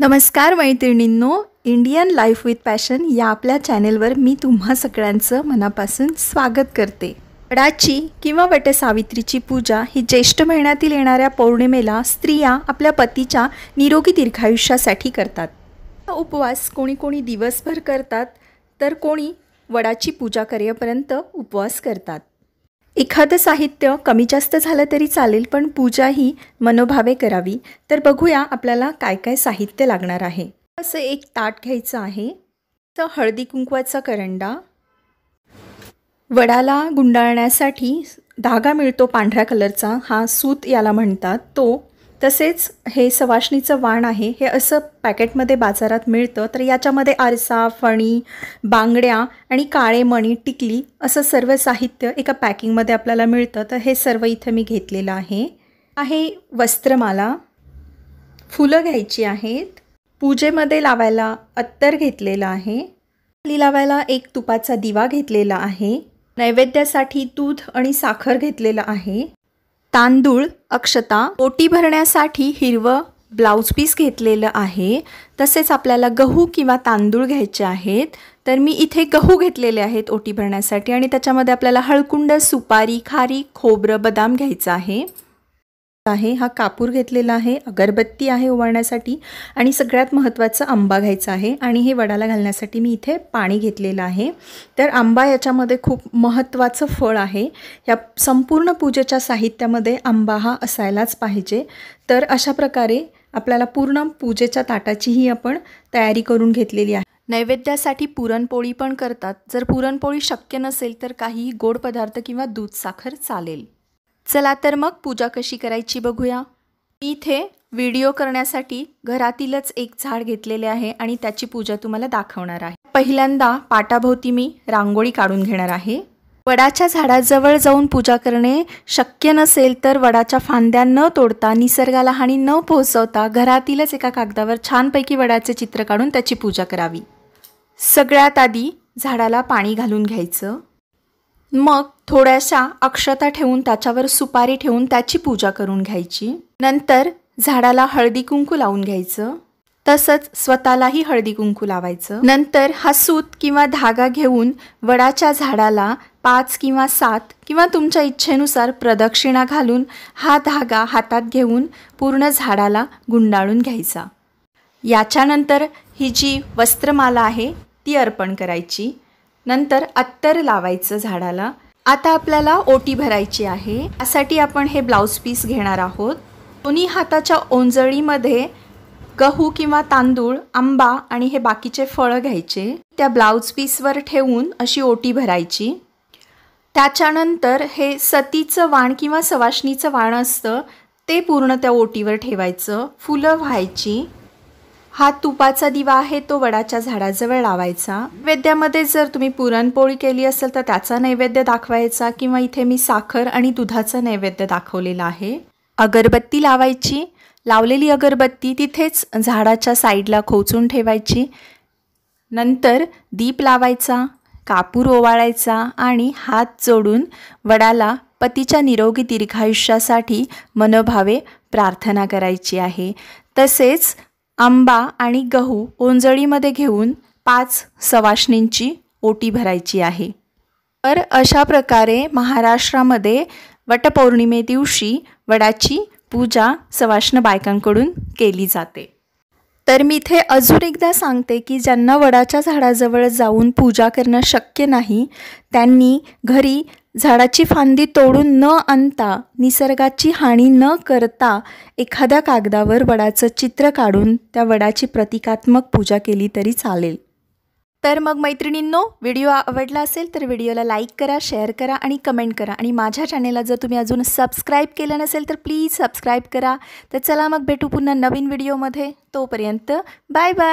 नमस्कार मैत्रिणींनो Indian life with passion या आपल्या चॅनेलवर मी तुम्हा सगळ्यांचं मनापासून स्वागत करते वडाची किंवा सावित्रीची पूजा ही ज्येष्ठ महिन्यातील येणाऱ्या पौर्णिमेला स्त्रिया आपल्या पतीच्या निरोगी दीर्घायुष्यासाठी करतात हा उपवास कोणी कोणी दिवसभर करतात तर कोणी वडाची पूजा करेपर्यंत उपवास करतात एखादं साहित्य कमी जास्त झालं तरी चालेल पण पूजा ही मनोभावे करावी तर बघूया आपल्याला काय काय साहित्य लागणार आहे असं एक ताट घ्यायचं आहे तर हळदी कुंकवाचा करंडा वडाला गुंडाळण्यासाठी धागा मिळतो पांढऱ्या कलरचा हा सूत याला म्हणतात तो तसेच हे सवाशणीचं वाण आहे हे असं पॅकेटमध्ये बाजारात मिळतं तर याच्यामध्ये आरसा फणी बांगड्या आणि काळे मणी टिकली असं सर्व साहित्य एका पॅकिंगमध्ये आपल्याला मिळतं तर हे सर्व इथं मी घेतलेलं आहे आहे वस्त्रमाला फुलं घ्यायची आहेत पूजेमध्ये लावायला अत्तर घेतलेलं आहे खाली लावायला एक तुपाचा दिवा घेतलेला आहे नैवेद्यासाठी दूध आणि साखर घेतलेलं आहे तांदूळ अक्षता पोटी भरण्यासाठी हिरवं ब्लाऊज पीस घेतलेलं आहे तसेच आपल्याला गहू किंवा तांदूळ घ्यायचे आहेत तर मी इथे गहू घेतलेले आहेत ओटी भरण्यासाठी आणि त्याच्यामध्ये आपल्याला हळकुंड सुपारी खारी खोबरं बदाम घ्यायचं आहे आहे हा कापूर घेतलेला आहे अगरबत्ती आहे ओवाळण्यासाठी आणि सगळ्यात महत्त्वाचं आंबा घ्यायचा आहे आणि हे वडाला घालण्यासाठी मी इथे पाणी घेतलेलं आहे तर आंबा याच्यामध्ये खूप महत्त्वाचं फळ आहे या संपूर्ण पूजेच्या साहित्यामध्ये आंबा हा असायलाच पाहिजे तर अशा प्रकारे आपल्याला पूर्ण पूजेच्या ताटाचीही आपण तयारी करून घेतलेली आहे नैवेद्यासाठी पुरणपोळी पण करतात जर पुरणपोळी शक्य नसेल तर काहीही गोड पदार्थ किंवा दूध साखर चालेल चला तर मग पूजा कशी करायची बघूया मी इथे व्हिडिओ करण्यासाठी घरातीलच एक झाड घेतलेले आहे आणि त्याची पूजा तुम्हाला दाखवणार आहे पहिल्यांदा पाटाभोवती मी रांगोळी काढून घेणार आहे वडाच्या झाडाजवळ जाऊन पूजा करणे शक्य नसेल तर वडाच्या फांद्या न तोडता निसर्गाला हानी न पोहोचवता घरातीलच एका कागदावर छानपैकी वडाचे चित्र काढून त्याची पूजा करावी सगळ्यात आधी झाडाला पाणी घालून घ्यायचं मग थोड्याशा अक्षता ठेवून त्याच्यावर सुपारी ठेवून त्याची पूजा करून घ्यायची नंतर झाडाला हळदी कुंकू लावून घ्यायचं तसंच स्वतःलाही हळदी कुंकू लावायचं नंतर हा सूत किंवा धागा घेऊन वडाच्या झाडाला पाच किंवा सात किंवा तुमच्या इच्छेनुसार प्रदक्षिणा घालून हा धागा हातात घेऊन पूर्ण झाडाला गुंडाळून घ्यायचा याच्यानंतर ही जी वस्त्रमाला आहे ती अर्पण करायची नंतर अत्तर लावायचं झाडाला आता आपल्याला ओटी भरायची आहे त्यासाठी आपण हे ब्लाऊज पीस घेणार आहोत दोन्ही हाताच्या ओंजळीमध्ये गहू किंवा तांदूळ आंबा आणि हे बाकीचे फळं घ्यायचे त्या ब्लाऊज पीसवर ठेवून अशी ओटी भरायची त्याच्यानंतर हे सतीचं वाण किंवा सवाशणीचं वाण असतं ते पूर्ण त्या ओटीवर ठेवायचं फुलं व्हायची हा तुपाचा दिवा आहे तो वडाच्या झाडाजवळ लावायचा नैवेद्यामध्ये जर तुम्ही पुरणपोळी केली असेल तर त्याचा नैवेद्य दाखवायचा किंवा इथे मी साखर आणि दुधाचं नैवेद्य दाखवलेला आहे अगरबत्ती लावायची लावलेली अगरबत्ती तिथेच झाडाच्या साईडला खोचून ठेवायची नंतर दीप लावायचा कापूर ओवाळायचा आणि हात जोडून वडाला पतीच्या निरोगी दीर्घायुष्यासाठी मनोभावे प्रार्थना करायची आहे तसेच आंबा आणि गहू ओंजळीमध्ये घेऊन पाच सवाशणींची ओटी भरायची आहे तर अशा प्रकारे महाराष्ट्रामध्ये वटपौर्णिमे दिवशी वडाची पूजा सवाष्ण बायकांकडून केली जाते तर मी इथे अजून एकदा सांगते की ज्यांना वडाच्या झाडाजवळ जाऊन पूजा करणं शक्य नाही त्यांनी घरी झाडाची फांदी तोडून न आणता निसर्गाची हानी न करता एखाद्या कागदावर वडाचं चित्र काढून त्या वडाची प्रतिकात्मक पूजा केली तरी चालेल तर मग मैत्रिणींनो व्हिडिओ आवडला असेल तर व्हिडिओला लाईक करा शेअर करा आणि कमेंट करा आणि माझ्या चॅनेलला जर तुम्ही अजून सबस्क्राईब केलं नसेल तर प्लीज सबस्क्राईब करा तर चला मग भेटू पुन्हा नवीन व्हिडिओमध्ये तोपर्यंत बाय बाय